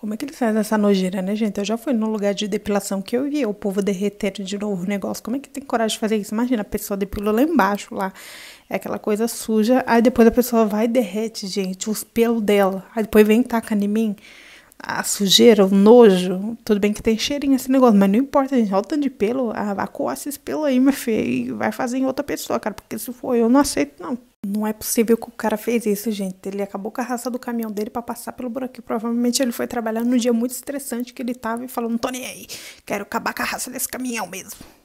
Como é que eles fazem essa nojeira, né, gente? Eu já fui num lugar de depilação que eu vi, o povo derretendo de novo o negócio. Como é que tem coragem de fazer isso? Imagina, a pessoa depila lá embaixo, lá. É aquela coisa suja. Aí depois a pessoa vai e derrete, gente, os pelos dela. Aí depois vem e taca em mim a sujeira, o nojo. Tudo bem que tem cheirinho esse negócio, mas não importa, gente. Olha o tanto de pelo. Ah, vai coar esses pelos aí, meu filho. E vai fazer em outra pessoa, cara. Porque se for eu, não aceito, não. Não é possível que o cara fez isso, gente. Ele acabou com a raça do caminhão dele para passar pelo buraquinho. Provavelmente ele foi trabalhar num dia muito estressante que ele tava e falou: Não tô nem aí, quero acabar com a raça desse caminhão mesmo.